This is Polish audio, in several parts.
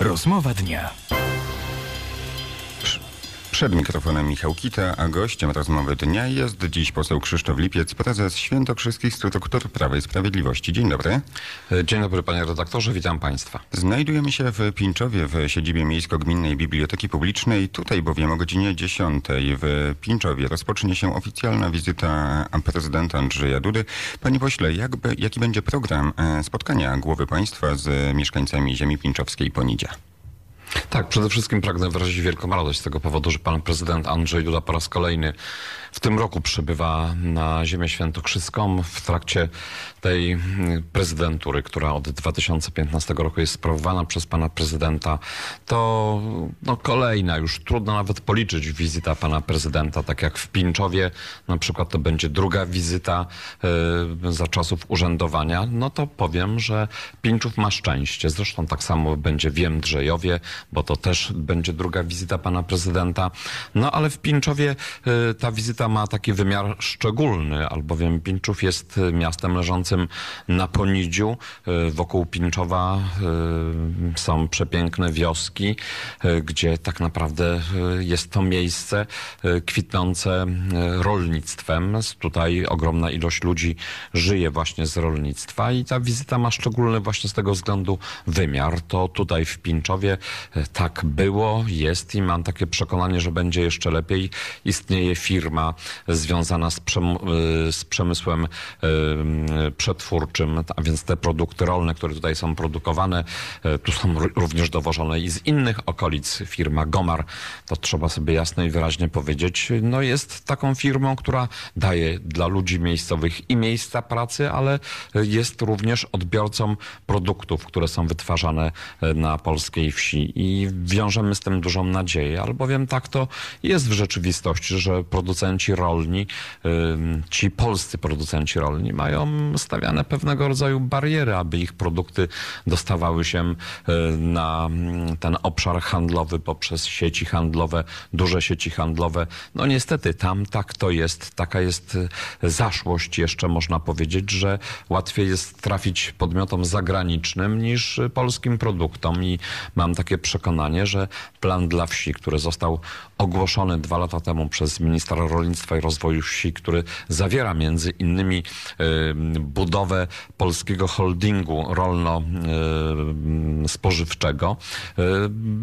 Rozmowa dnia. Przed mikrofonem Michał Kita, a gościem rozmowy dnia jest dziś poseł Krzysztof Lipiec, prezes Świętokrzyskich Struktur Prawa i Sprawiedliwości. Dzień dobry. Dzień dobry panie redaktorze, witam państwa. Znajdujemy się w Pińczowie w siedzibie Miejsko-Gminnej Biblioteki Publicznej. Tutaj bowiem o godzinie 10 w Pińczowie rozpocznie się oficjalna wizyta prezydenta Andrzeja Dudy. Panie pośle, jakby, jaki będzie program e, spotkania głowy państwa z mieszkańcami ziemi pińczowskiej Ponidzia? Tak, przede wszystkim pragnę wyrazić wielką radość z tego powodu, że pan prezydent Andrzej Duda po raz kolejny w tym roku przybywa na Ziemię Świętokrzyską w trakcie tej mm, prezydentury, która od 2015 roku jest sprawowana przez pana prezydenta. To no, kolejna, już trudno nawet policzyć wizyta pana prezydenta, tak jak w Pińczowie na przykład to będzie druga wizyta y, za czasów urzędowania. No to powiem, że Pińczów ma szczęście. Zresztą tak samo będzie w Jędrzejowie bo to też będzie druga wizyta pana prezydenta. No ale w Pińczowie y, ta wizyta ma taki wymiar szczególny, albowiem Pińczów jest y, miastem leżącym na Ponidziu. Y, wokół Pińczowa są przepiękne wioski, gdzie tak naprawdę jest to miejsce kwitnące rolnictwem. Tutaj ogromna ilość ludzi żyje właśnie z rolnictwa i ta wizyta ma szczególny właśnie z tego względu wymiar. To tutaj w Pińczowie E, tak było, jest i mam takie przekonanie, że będzie jeszcze lepiej. Istnieje firma związana z, przem e, z przemysłem e, przetwórczym, a więc te produkty rolne, które tutaj są produkowane, tu są również dowożone i z innych okolic. Firma Gomar, to trzeba sobie jasno i wyraźnie powiedzieć, no jest taką firmą, która daje dla ludzi miejscowych i miejsca pracy, ale jest również odbiorcą produktów, które są wytwarzane na polskiej wsi i wiążemy z tym dużą nadzieję, albowiem tak to jest w rzeczywistości, że producenci rolni, ci polscy producenci rolni mają stawiane pewnego rodzaju bariery, aby ich produkty dostawały się y, na mm, ten obszar handlowy poprzez sieci handlowe, duże sieci handlowe. No niestety tam tak to jest, taka jest y, zaszłość jeszcze można powiedzieć, że łatwiej jest trafić podmiotom zagranicznym niż y, polskim produktom i mam takie przekonanie, że plan dla wsi, który został ogłoszony dwa lata temu przez ministra rolnictwa i rozwoju wsi, który zawiera między innymi budowę polskiego holdingu rolno-spożywczego,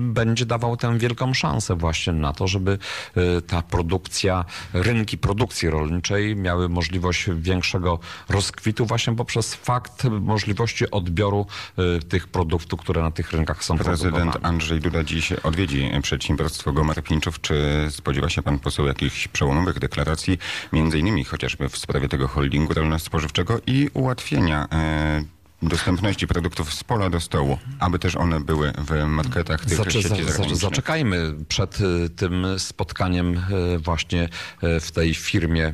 będzie dawał tę wielką szansę właśnie na to, żeby e, ta produkcja, rynki produkcji rolniczej miały możliwość większego rozkwitu właśnie poprzez fakt możliwości odbioru e, tych produktów, które na tych rynkach są Prezydent produkowane. Andrzej Duda dziś odwiedzi przedsiębiorstwo Gomarpińczów. Czy spodziewa się pan poseł jakichś przełomowych deklaracji, między innymi chociażby w sprawie tego holdingu rolno-spożywczego i ułatwienia e, dostępności produktów z pola do stołu, aby też one były w marketach tych Zaczy, sieci zagranicznych. Zaczekajmy przed y, tym spotkaniem y, właśnie y, w tej firmie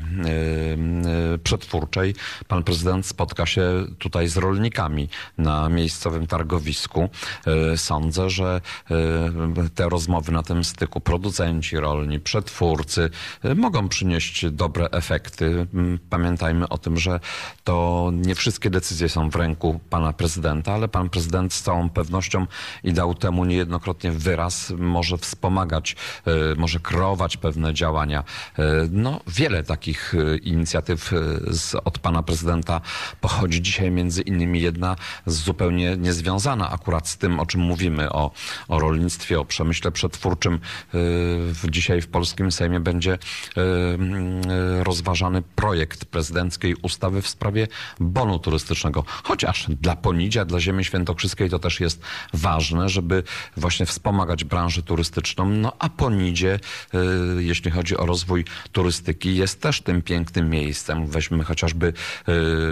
przetwórczej. Pan prezydent spotka się tutaj z rolnikami na miejscowym targowisku. Sądzę, że te rozmowy na tym styku producenci rolni, przetwórcy mogą przynieść dobre efekty. Mm, pamiętajmy o tym, że to nie wszystkie decyzje są w ręku pana prezydenta, ale pan prezydent z całą pewnością i dał temu niejednokrotnie wyraz, może wspomagać, e, może kreować pewne działania. E, no, wiele takich e, inicjatyw z, od pana prezydenta pochodzi dzisiaj, między innymi jedna zupełnie niezwiązana akurat z tym, o czym mówimy, o, o rolnictwie, o przemyśle przetwórczym. Dzisiaj w polskim Sejmie będzie rozważany projekt prezydenckiej ustawy w sprawie bonu turystycznego. Chociaż dla Ponidzia, dla Ziemi Świętokrzyskiej to też jest ważne, żeby właśnie wspomagać branżę turystyczną. No a Ponidzie, y, jeśli chodzi o rozwój turystyki, jest też tym pięknym miejscem. Weźmy chociażby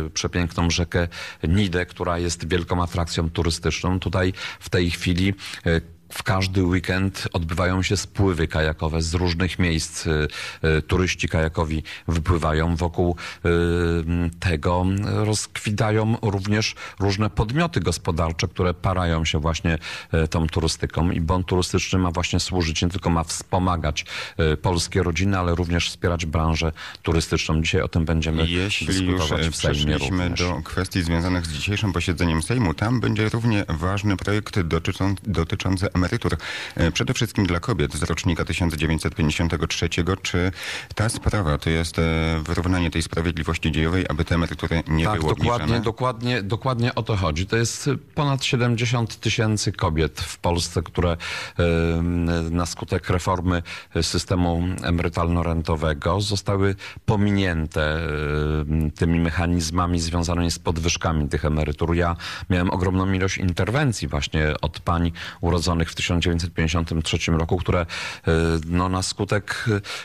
y, przepiękną rzekę Nidę, która jest wielką atrakcją turystyczną. Tutaj w tej chwili y, w każdy weekend odbywają się spływy kajakowe z różnych miejsc. Y, y, turyści kajakowi wypływają wokół y, tego. Rozkwitają również różne podmioty gospodarcze, które parają się właśnie tą turystyką. I bon turystyczny ma właśnie służyć, nie tylko ma wspomagać polskie rodziny, ale również wspierać branżę turystyczną. Dzisiaj o tym będziemy Jeśli dyskutować już w Sejmie również. do kwestii związanych z dzisiejszym posiedzeniem Sejmu, tam będzie równie ważny projekt dotyczący, dotyczący emerytur, e, przede wszystkim dla kobiet z rocznika 1953. Czy ta sprawa to jest e, wyrównanie tej sprawiedliwości dziejowej, aby te emerytury nie tak, były dokładnie, Dokładnie, dokładnie o to chodzi. To jest ponad 70 tysięcy kobiet w Polsce, które na skutek reformy systemu emerytalno-rentowego zostały pominięte tymi mechanizmami związanymi z podwyżkami tych emerytur. Ja miałem ogromną ilość interwencji właśnie od pań urodzonych w 1953 roku, które e, no, na skutek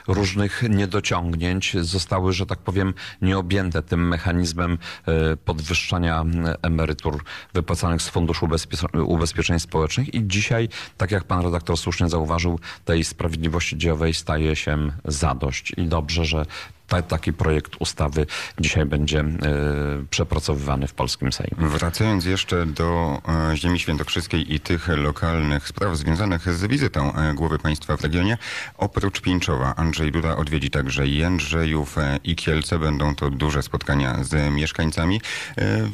e, różnych niedociągnięć zostały, że tak powiem, nieobjęte tym mechanizmem e, podwyższania emerytur wypłacanych z Funduszu Ubezpie Ubezpieczeń Społecznych. I dzisiaj, tak jak pan redaktor słusznie zauważył, tej sprawiedliwości dziejowej staje się zadość. I dobrze, że ta, taki projekt ustawy dzisiaj będzie e, przepracowywany w polskim Sejmie. Wracając jeszcze do e, Ziemi Świętokrzyskiej i tych lokalnych spraw związanych z wizytą e, głowy państwa w regionie, oprócz Pińczowa Andrzej Duda odwiedzi także Jędrzejów i Kielce. Będą to duże spotkania z mieszkańcami.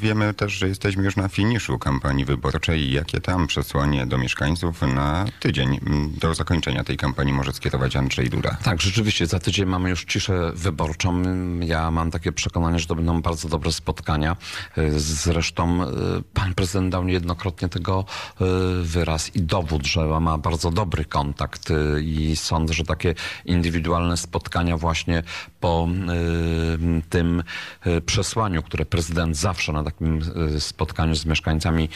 Wiemy też, że jesteśmy już na finiszu kampanii wyborczej. Jakie tam przesłanie do mieszkańców na tydzień mm, do zakończenia tej kampanii może skierować Andrzej Duda? Tak, rzeczywiście za tydzień mamy już ciszę wyborczą wyborczą. Ja mam takie przekonanie, że to będą bardzo dobre spotkania. Zresztą e, pan prezydent dał niejednokrotnie tego e, wyraz i dowód, że ma bardzo dobry kontakt e, i sądzę, że takie indywidualne spotkania właśnie po tym przesłaniu, które prezydent zawsze na takim spotkaniu z mieszkańcami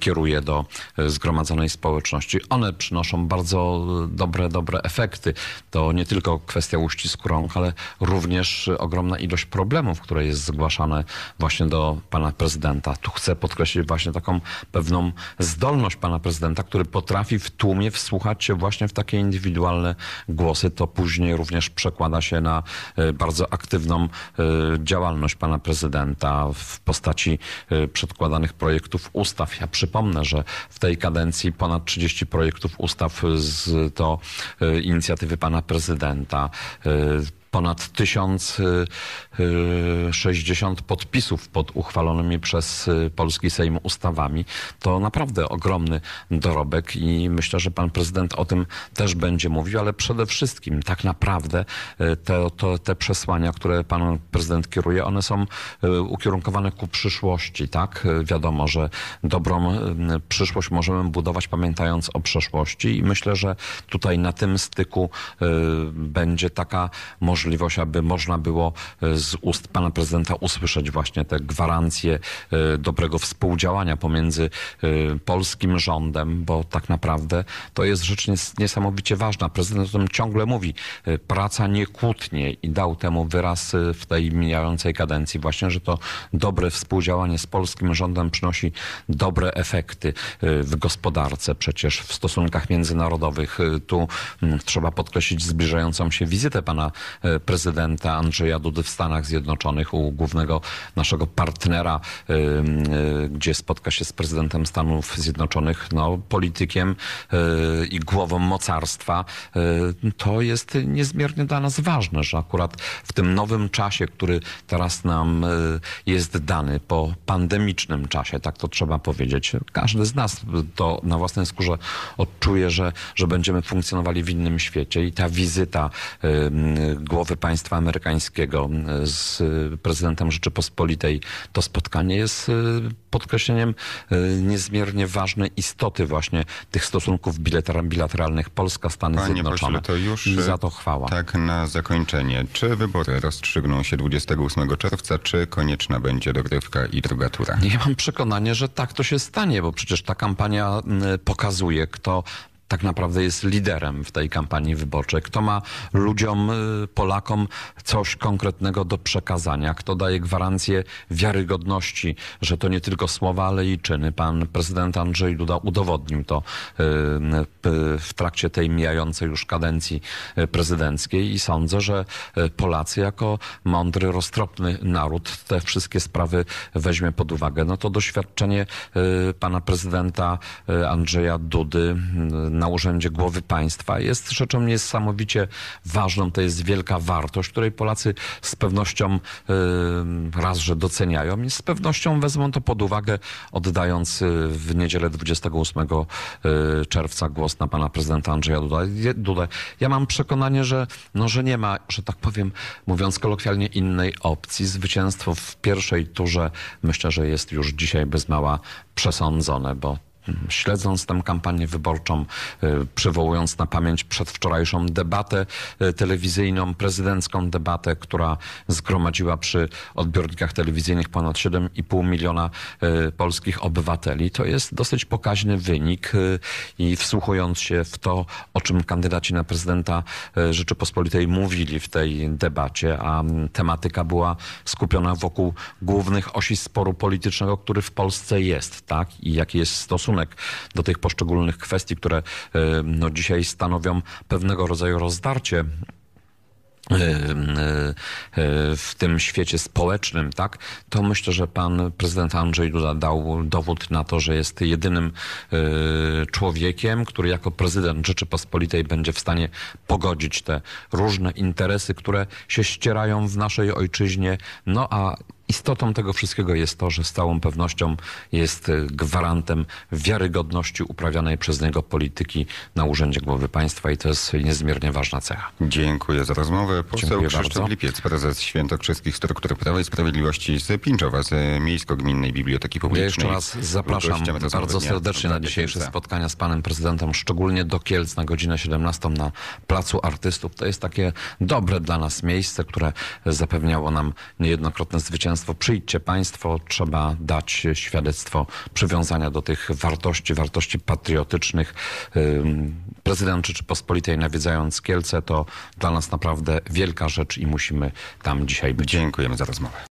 kieruje do zgromadzonej społeczności. One przynoszą bardzo dobre, dobre efekty. To nie tylko kwestia uścisku rąk, ale również również ogromna ilość problemów, które jest zgłaszane właśnie do pana prezydenta. Tu chcę podkreślić właśnie taką pewną zdolność pana prezydenta, który potrafi w tłumie wsłuchać się właśnie w takie indywidualne głosy. To później również przekłada się na e, bardzo aktywną e, działalność pana prezydenta w postaci e, przedkładanych projektów ustaw. Ja przypomnę, że w tej kadencji ponad 30 projektów ustaw z to inicjatywy pana prezydenta ponad 1060 y, y, podpisów pod uchwalonymi przez y, polski Sejm ustawami. To naprawdę ogromny dorobek i myślę, że pan prezydent o tym też będzie mówił, ale przede wszystkim tak naprawdę te, to, te przesłania, które pan prezydent kieruje, one są ukierunkowane ku przyszłości, tak? Wiadomo, że dobrą przyszłość możemy budować pamiętając o przeszłości i myślę, że tutaj na tym styku będzie taka możliwość możliwość, aby można było e, z ust pana prezydenta usłyszeć właśnie te gwarancje e, dobrego współdziałania pomiędzy e, polskim rządem, bo tak naprawdę to jest rzecz niesamowicie ważna. Prezydent o tym ciągle mówi. Praca nie kłótnie i dał temu wyraz w tej mijającej kadencji właśnie, że to dobre współdziałanie z polskim rządem przynosi dobre efekty w gospodarce, przecież w stosunkach międzynarodowych. Tu mm, trzeba podkreślić zbliżającą się wizytę pana prezydenta Andrzeja Dudy w Stanach Zjednoczonych, u głównego naszego partnera, y, gdzie spotka się z prezydentem Stanów Zjednoczonych, no, politykiem y, i głową mocarstwa. Y, to jest niezmiernie dla nas ważne, że akurat w tym nowym czasie, który teraz nam jest dany, po pandemicznym czasie, tak to trzeba powiedzieć, każdy z nas to na własnej skórze odczuje, że, że będziemy funkcjonowali w innym świecie i ta wizyta głowy głowy państwa amerykańskiego e, z e, prezydentem Rzeczypospolitej. To spotkanie jest e, podkreśleniem niezmiernie ważnej istoty właśnie tych stosunków bilateralnych Polska-Stany Zjednoczone. Pośle, to już I za to chwała. Tak na zakończenie. Czy wybory rozstrzygną się 28 czerwca, czy konieczna będzie dogrywka i druga tura? Ja mam przekonanie, że tak to się stanie, bo przecież ta kampania pokazuje, kto tak naprawdę jest liderem w tej kampanii wyborczej, kto ma ludziom, y, Polakom coś konkretnego do przekazania, kto daje gwarancję wiarygodności, że to nie tylko słowa, ale i czyny. Pan prezydent Andrzej Duda udowodnił to y, y, w trakcie tej mijającej już kadencji prezydenckiej i sądzę, że Polacy jako mądry, roztropny naród te wszystkie sprawy weźmie pod uwagę. No to doświadczenie pana prezydenta Andrzeja Dudy na urzędzie głowy państwa jest rzeczą niesamowicie ważną. To jest wielka wartość, której Polacy z pewnością raz, że doceniają i z pewnością wezmą to pod uwagę, oddając y, w niedzielę 28 y, czerwca głos na pana prezydenta Andrzeja Dudę. Ja mam przekonanie, że, no, że nie ma, że tak powiem, mówiąc kolokwialnie, innej opcji. Zwycięstwo w pierwszej turze myślę, że jest już dzisiaj bez mała przesądzone, bo śledząc tę kampanię wyborczą, e, przywołując na pamięć przedwczorajszą debatę e, telewizyjną, prezydencką debatę, która zgromadziła przy odbiornikach telewizyjnych ponad 7,5 miliona e, polskich obywateli. To jest dosyć pokaźny wynik i wsłuchując się w to, o czym kandydaci na prezydenta Rzeczypospolitej mówili w tej debacie, a tematyka była skupiona wokół głównych osi sporu politycznego, który w Polsce jest, tak? I jaki jest stosunek do tych poszczególnych kwestii, które e, no, dzisiaj stanowią pewnego rodzaju rozdarcie e, e, w tym świecie społecznym, tak, to myślę, że pan prezydent Andrzej Duda dał dowód na to, że jest jedynym człowiekiem, który jako prezydent Rzeczypospolitej będzie w stanie pogodzić te różne interesy, które się ścierają w naszej ojczyźnie. No a istotą tego wszystkiego jest to, że z całą pewnością jest e, gwarantem wiarygodności uprawianej przez niego polityki na Urzędzie Głowy Państwa i to jest niezmiernie ważna cecha. Dziękuję za rozmowę. Poseł Dziękuję Krzysztof bardzo. Lipiec, prezes Świętokrzyskich Struktur Prawa i Sprawiedliwości z Pińczowa, z e, Miejsko-Gminnej Biblioteki Publicznej. Ja jeszcze raz zapraszam bardzo serdecznie na dzisiejsze spotkania z panem prezydentem, szczególnie do Kielc na godzinę 17 na Placu Artystów. To jest takie dobre dla nas miejsce, które zapewniało nam niejednokrotne zwycięstwo Państwo, przyjdźcie Państwo, trzeba dać świadectwo przywiązania do tych wartości, wartości patriotycznych. Prezydent Rzeczypospolitej nawiedzając Kielce to dla nas naprawdę wielka rzecz i musimy tam dzisiaj być. Dziękujemy za rozmowę.